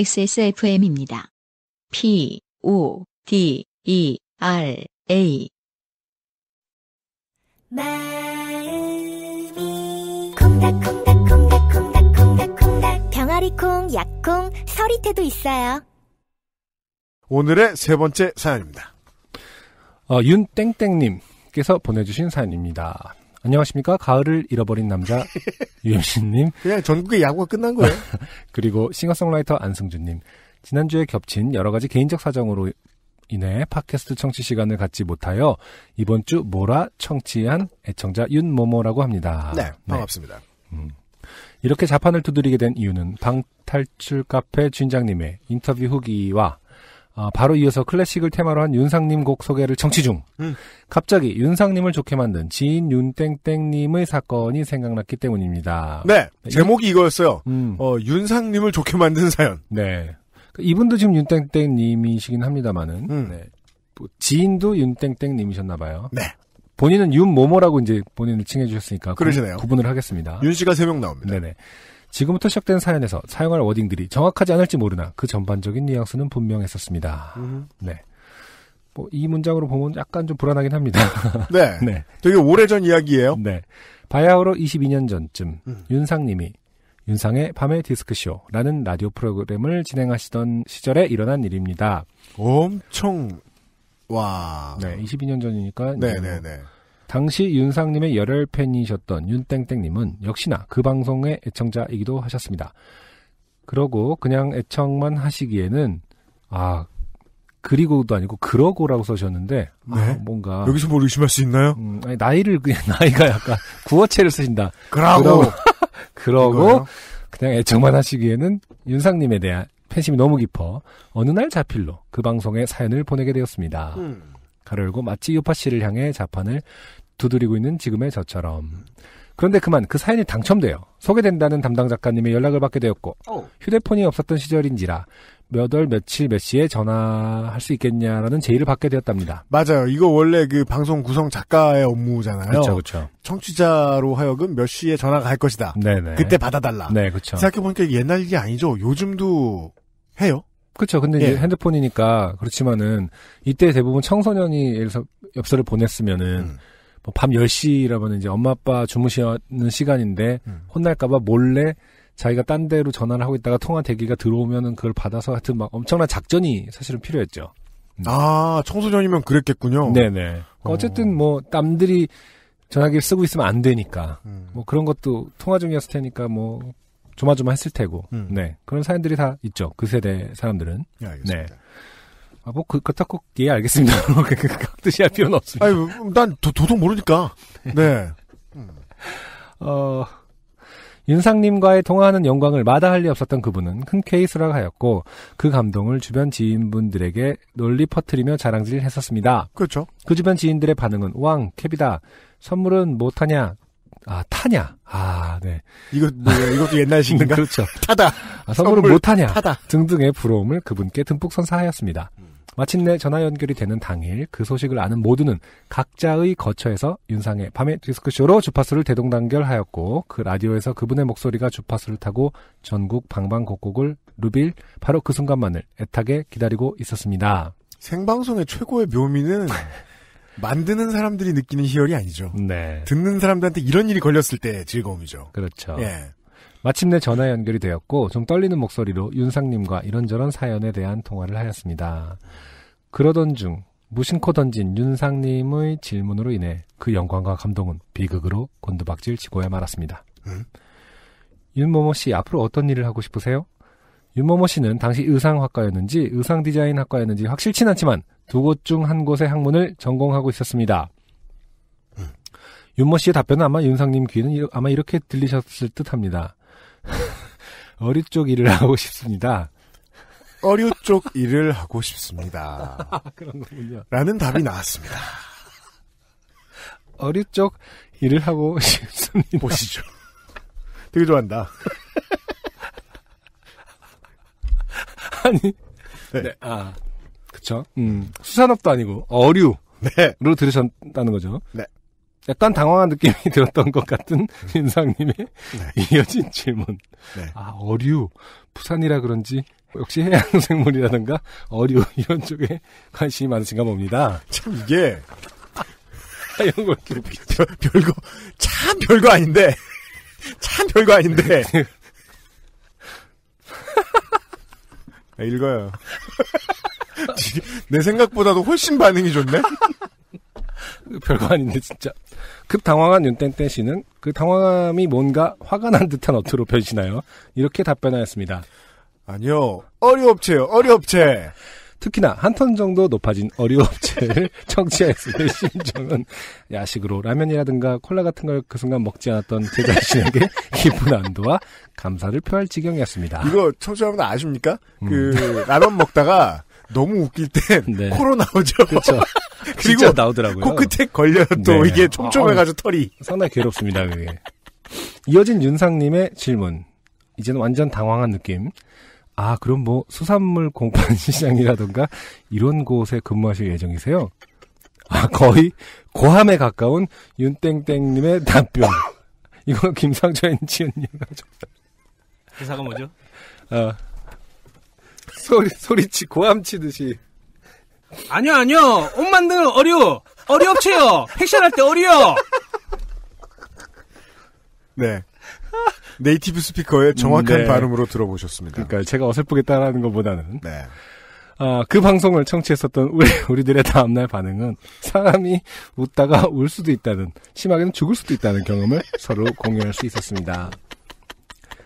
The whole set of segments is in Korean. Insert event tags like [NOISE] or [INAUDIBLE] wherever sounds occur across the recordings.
XSFM입니다. P, O, D, E, R, A. 마음이 콩닥콩닥콩닥콩닥콩닥 병아리콩, 약콩, 서리태도 있어요. 오늘의 세 번째 사연입니다. 어, 윤땡땡님께서 보내주신 사연입니다. 안녕하십니까. 가을을 잃어버린 남자 [LAUGHS] 유현신님. 그냥 전국의 야구가 끝난 거예요. [LAUGHS] 그리고 싱어송라이터 안승준님. 지난주에 겹친 여러 가지 개인적 사정으로 인해 팟캐스트 청취 시간을 갖지 못하여 이번 주 모라 청취한 애청자 윤모모라고 합니다. 네, 네. 반갑습니다. 네. 음. 이렇게 자판을 두드리게 된 이유는 방탈출 카페 주인장님의 인터뷰 후기와 아, 바로 이어서 클래식을 테마로 한 윤상님 곡 소개를 청취 중. 음. 갑자기 윤상님을 좋게 만든 지인 윤땡땡님의 사건이 생각났기 때문입니다. 네. 네 제목이 이거였어요. 음. 어, 윤상님을 좋게 만든 사연. 네. 그러니까 이분도 지금 윤땡땡님이시긴 합니다만은. 음. 네. 뭐 지인도 윤땡땡님이셨나봐요. 네. 본인은 윤모모라고 이제 본인을 칭해 주셨으니까. 그러시네요. 구분을 하겠습니다. 윤 씨가 세 명 나옵니다. 네네. 지금부터 시작된 사연에서 사용할 워딩들이 정확하지 않을지 모르나 그 전반적인 뉘앙스는 분명했었습니다. 음. 네. 뭐 이 문장으로 보면 약간 좀 불안하긴 합니다. [LAUGHS] 네. 네. 되게 오래전 이야기예요. 네. 바야흐로 22년 전쯤 음. 윤상님이 윤상의 밤의 디스크쇼라는 라디오 프로그램을 진행하시던 시절에 일어난 일입니다. 엄청 와. 네, 22년 전이니까 네네네. 당시 윤상님의 열혈 팬이셨던 윤땡땡님은 역시나 그 방송의 애청자이기도 하셨습니다. 그러고 그냥 애청만 하시기에는 아 그리고도 아니고 그러고라고 써셨는데 아, 네. 아, 뭔가 여기서 뭘 의심할 수 있나요? 음, 아니, 나이를 그냥 [LAUGHS] 나이가 약간 구어체를 쓰신다. 그러고 그러고 [LAUGHS] 그냥 애청만 하시기에는 윤상님에 대한 팬심이 너무 깊어 어느 날 자필로 그 방송에 사연을 보내게 되었습니다. 음. 가려고 마치 요파 씨를 향해 자판을 두드리고 있는 지금의 저처럼. 그런데 그만 그 사연이 당첨돼요. 소개된다는 담당 작가님의 연락을 받게 되었고 어. 휴대폰이 없었던 시절인지라 몇 월 며칠 몇 시에 전화할 수 있겠냐라는 제의를 받게 되었답니다. 맞아요. 이거 원래 그 방송 구성 작가의 업무잖아요. 그렇죠, 그렇죠. 청취자로 하여금 몇 시에 전화가 갈 것이다. 네네. 그때 받아달라. 네, 그렇죠. 생각해 보니까 옛날 일이 아니죠. 요즘도 해요. 그렇죠. 근데 예. 이제 핸드폰이니까 그렇지만은 이때 대부분 청소년이 엽서를 보냈으면은 음. 뭐밤 10시라면 이제 엄마 아빠 주무시는 시간인데 음. 혼날까봐 몰래 자기가 딴 데로 전화를 하고 있다가 통화 대기가 들어오면은 그걸 받아서 하여튼 막 엄청난 작전이 사실은 필요했죠. 음. 아, 청소년이면 그랬겠군요. 네네. 그러니까 어. 어쨌든 뭐 남들이 전화기를 쓰고 있으면 안 되니까 음. 뭐 그런 것도 통화 중이었을 테니까 뭐 조마조마했을 테고 음. 네 그런 사연들이 다 있죠 그 세대 사람들은 네, 알겠습니다. 네. 아, 뭐, 그, 그렇다고, 예, 알겠습니다. [LAUGHS] 뭐, 그, 그, 그, 뜻이할 필요는 없습니다. 아니, 난 도, 도통 모르니까. 네. 네. [LAUGHS] 어, 윤상님과의 통화하는 영광을 마다할 리 없었던 그분은 흔쾌히 수락하였고 그 감동을 주변 지인분들에게 널리 퍼뜨리며 자랑질 했었습니다. 그렇죠. 그 주변 지인들의 반응은 왕 캡이다. 선물은 못하냐? 아 타냐? 아 네. 이거 뭐 이것도 옛날식인가? [LAUGHS] 그렇죠. 타다. 아, 선물은 선물 못하냐? 타다. 등등의 부러움을 그분께 듬뿍 선사하였습니다. 음. 마침내 전화 연결이 되는 당일 그 소식을 아는 모두는 각자의 거처에서 윤상의 밤의 디스크쇼로 주파수를 대동단결하였고 그 라디오에서 그분의 목소리가 주파수를 타고 전국 방방곡곡을 루빌 바로 그 순간만을 애타게 기다리고 있었습니다. 생방송의 최고의 묘미는 [LAUGHS] 만드는 사람들이 느끼는 희열이 아니죠. 네. 듣는 사람들한테 이런 일이 걸렸을 때 즐거움이죠. 그렇죠. 예. 마침내 전화 연결이 되었고 좀 떨리는 목소리로 윤상님과 이런저런 사연에 대한 통화를 하였습니다. 그러던 중 무심코 던진 윤상님의 질문으로 인해 그 영광과 감동은 비극으로 곤두박질 치고야 말았습니다. 응? 윤모모 씨 앞으로 어떤 일을 하고 싶으세요? 윤모모 씨는 당시 의상학과였는지 의상 디자인학과였는지 확실치는 않지만 두 곳 중 한 곳의 학문을 전공하고 있었습니다. 윤모 씨의 답변은 아마 윤상님 귀는 아마 이렇게 들리셨을 듯합니다. 어류 [LAUGHS] 쪽 일을 하고 싶습니다. [LAUGHS] 어류 쪽 일을 하고 싶습니다. 그런 거군요. 라는 답이 나왔습니다. 어류 쪽 일을 하고 싶습니다. 보시죠. 되게 좋아한다. [LAUGHS] 아니. 네. 네. 아. 그쵸. 음. 수산업도 아니고, 어류로 네. 들으셨다는 거죠. 네. 약간 당황한 느낌이 [LAUGHS] 들었던 것 같은 윤상님의 네. 네. 이어진 질문. 네. 아, 어류. 부산이라 그런지 역시 해양생물이라든가 어류 [LAUGHS] 이런 쪽에 관심이 많으신가 봅니다. 참 이게 아, 이런 걸 별, 별거 참 별거 아닌데 참 별거 아닌데 아, [LAUGHS] 읽어요. 내 생각보다도 훨씬 반응이 좋네. [LAUGHS] 별거 아닌데 진짜. 급 당황한 윤땡땡 씨는 그 당황함이 뭔가 화가 난 듯한 어투로 변신하여 이렇게 답변하였습니다. 아니요. 어류업체 어류업체. 특히나 한 턴 정도 높아진 어류업체를 [LAUGHS] 청취했을 때 심정은 야식으로 라면이라든가 콜라 같은 걸 그 순간 먹지 않았던 제 자신에게 [LAUGHS] 기쁜 안도와 감사를 표할 지경이었습니다. 이거 청취하면 아십니까? 그 음. 그 라면 먹다가 너무 웃길 땐 네. 코로 나오죠. 그렇죠. 그리고 나오더라고요. 코끝에 걸려 또 네. 이게 촘촘해가지고 아, 털이. 상당히 괴롭습니다, 그게. 이어진 윤상님의 질문. 이제는 완전 당황한 느낌. 아, 그럼 뭐 수산물 공판 [LAUGHS] 시장이라던가 이런 곳에 근무하실 예정이세요? 아, 거의 고함에 가까운 윤땡땡님의 답변. [LAUGHS] 이거김상철엔지은님가 좀. 회사가 그 뭐죠? 아, 소리, 소리치, 고함치듯이. 아니요, 아니요. 옷 만드는 어류. 어류 업체요. 패션할 때 어류요. 네. 네이티브 스피커의 정확한 네. 발음으로 들어보셨습니다. 그러니까 제가 어설프게 따라하는 것보다는. 네. 아, 그 방송을 청취했었던 우리, 우리들의 다음날 반응은 사람이 웃다가 울 수도 있다는, 심하게는 죽을 수도 있다는 경험을 서로 공유할 수 있었습니다.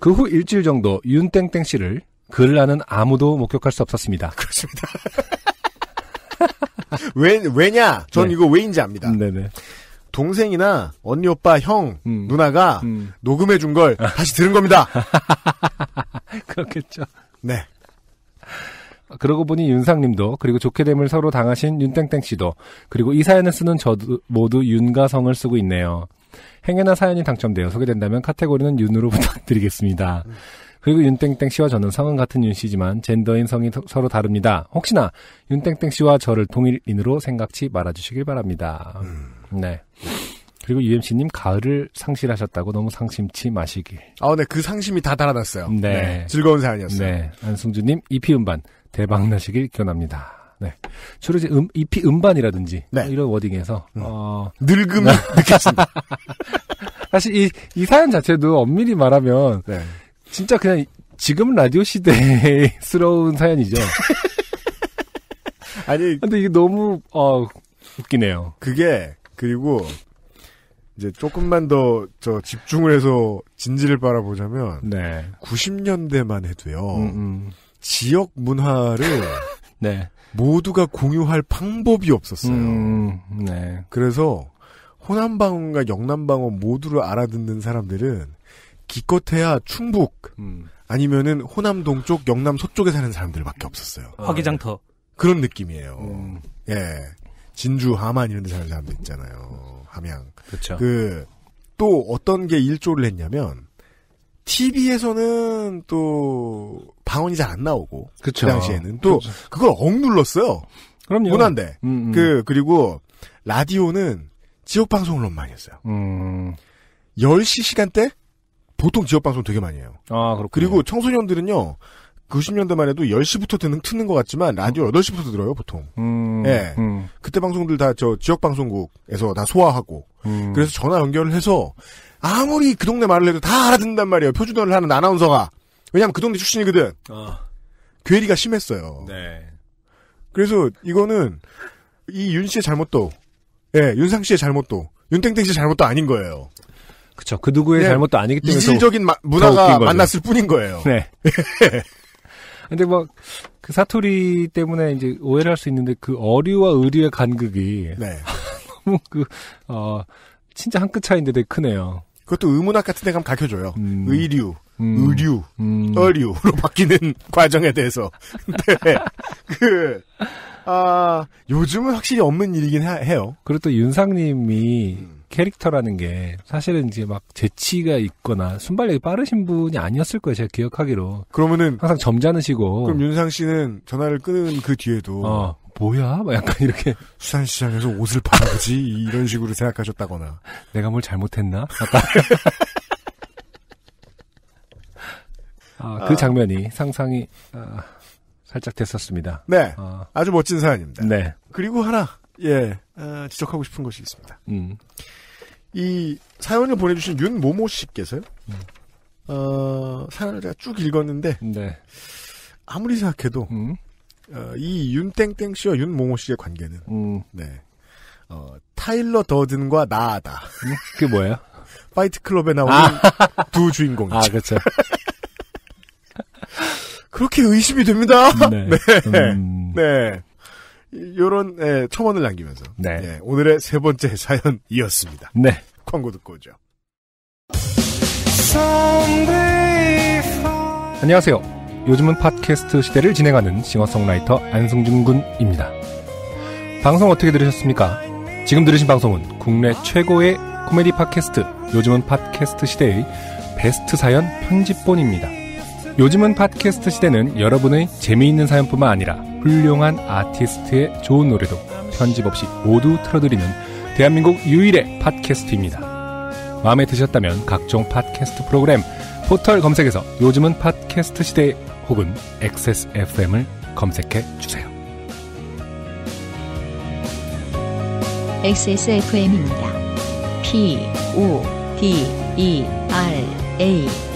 그 후 일주일 정도 윤땡땡 씨를 글 나는 아무도 목격할 수 없었습니다. 그렇습니다. [LAUGHS] [LAUGHS] 왜, 왜냐? 전 네. 이거 왜인지 압니다. 네네. 동생이나 언니, 오빠, 형, 음. 누나가 음. 녹음해 준 걸 [LAUGHS] 다시 들은 겁니다. [LAUGHS] 그렇겠죠. 네. 그러고 보니 윤상님도 그리고 좋게 됨을 서로 당하신 윤땡땡 씨도 그리고 이 사연을 쓰는 저도 모두 윤가성을 쓰고 있네요. 행여나 사연이 당첨되어 소개된다면 카테고리는 윤으로 부탁드리겠습니다. 그리고 윤땡땡 씨와 저는 성은 같은 윤 씨지만 젠더인 성이 서로 다릅니다. 혹시나 윤땡땡 씨와 저를 동일인으로 생각치 말아주시길 바랍니다. 음. 네. 그리고 UMC님 가을을 상실하셨다고 너무 상심치 마시길. 아, 네. 그 상심이 다 달아났어요. 네. 네. 즐거운 사연이었어요. 네. 안승주님 EP 음반 대박 나시길 기원합니다. 네. 주로 이제 음, EP 음반이라든지 네. 뭐 이런 워딩에서 음. 어... 늙음이 [LAUGHS] 느꼈습니다. 사실 이, 이 사연 자체도 엄밀히 말하면 네. 진짜 그냥 지금 라디오 시대스러운 사연이죠. [LAUGHS] 아니 근데 이게 너무 어 웃기네요. 그게 그리고 이제 조금만 더 저 집중을 해서 진지를 바라보자면 네. 90년대만 해도요. 음음. 음. 지역 문화를 [LAUGHS] 네. 모두가 공유할 방법이 없었어요. 음, 네. 그래서 호남방언과 영남방언 모두를 알아듣는 사람들은 기껏해야 충북 음. 아니면은 호남 동쪽, 영남 서쪽에 사는 사람들밖에 음. 없었어요. 아. 화기장터 그런 느낌이에요. 음. 예, 진주, 하만 이런 데 사는 사람들 있잖아요. 함양. 그렇죠. 그또 어떤 게 일조를 했냐면 TV에서는 또 방언이 잘 안 나오고 그쵸. 그 당시에는 또 그쵸. 그걸 억눌렀어요. 그럼요. 문화데 음, 음. 그 그리고 라디오는 지역 방송을 너무 많이 했어요. 음. 10시 시간대 보통 지역 방송 되게 많이 해요. 아, 그렇 그리고 청소년들은요. 90년대만 해도 10시부터 듣는, 트는 것 같지만, 라디오 8시부터 들어요, 보통. 음, 예. 음. 그때 방송들 다, 저, 지역방송국에서 다 소화하고, 음. 그래서 전화 연결을 해서, 아무리 그 동네 말을 해도 다 알아듣는단 말이에요, 표준어를 하는 아나운서가. 왜냐면 그 동네 출신이거든. 어. 괴리가 심했어요. 네. 그래서 이거는, 이 윤 씨의 잘못도, 예, 윤상 씨의 잘못도, 윤땡땡 씨의 잘못도 아닌 거예요. 그렇죠. 그 누구의 네. 잘못도 아니기 때문에 이질적인 마, 문화가 만났을 뿐인 거예요. 네. [LAUGHS] [LAUGHS] 근데 뭐 그 사투리 때문에 이제 오해를 할 수 있는데 그 어류와 의류의 간극이 네. [LAUGHS] 너무 그어 진짜 한 끗 차이인데 되게 크네요. 그것도 의문학 같은 데 가면 가르쳐줘요. 음. 의류, 음. 의류, 음. 어류로 바뀌는 과정에 대해서. 근데 네. 그, 아, 요즘은 확실히 없는 일이긴 하, 해요. 그리고 또 윤상님이 음. 캐릭터라는 게 사실은 이제 막 재치가 있거나 순발력이 빠르신 분이 아니었을 거예요. 제가 기억하기로. 그러면은 항상 점잖으시고. 그럼 윤상 씨는 전화를 끊은 그 뒤에도 어. 뭐야? 막 약간 이렇게 수산시장에서 옷을 파는 거지 이런 식으로 생각하셨다거나 내가 뭘 잘못했나? 약간 아, 그 아. 장면이 상상이 아, 살짝 됐었습니다. 네, 아. 아주 멋진 사연입니다. 네. 그리고 하나 예 어, 지적하고 싶은 것이 있습니다. 음. 이 사연을 보내주신 윤모모 씨께서요. 음. 어, 사연을 제가 쭉 읽었는데 네. 아무리 생각해도 음. 어, 이 윤땡땡 씨와 윤모모 씨의 관계는 음. 네. 어, 타일러 더든과 나아다. 음? 그게 뭐예요? 파이트 클럽에 나오는 아. 두 주인공이죠. 아, 그렇죠. [LAUGHS] 그렇게 의심이 됩니다. 네. [LAUGHS] 네. 음. 네. 요런 예, 첨언을 남기면서 네. 예, 오늘의 세 번째 사연이었습니다. 네. 광고 듣고 오죠. 안녕하세요. 요즘은 팟캐스트 시대를 진행하는 싱어송라이터 안승준 군입니다. 방송 어떻게 들으셨습니까? 지금 들으신 방송은 국내 최고의 코미디 팟캐스트 요즘은 팟캐스트 시대의 베스트 사연 편집본입니다. 요즘은 팟캐스트 시대는 여러분의 재미있는 사연뿐만 아니라 훌륭한 아티스트의 좋은 노래도 편집 없이 모두 틀어드리는 대한민국 유일의 팟캐스트입니다. 마음에 드셨다면 각종 팟캐스트 프로그램 포털 검색에서 요즘은 팟캐스트 시대 혹은 XSFM을 검색해 주세요. XSFM입니다. P O D E R A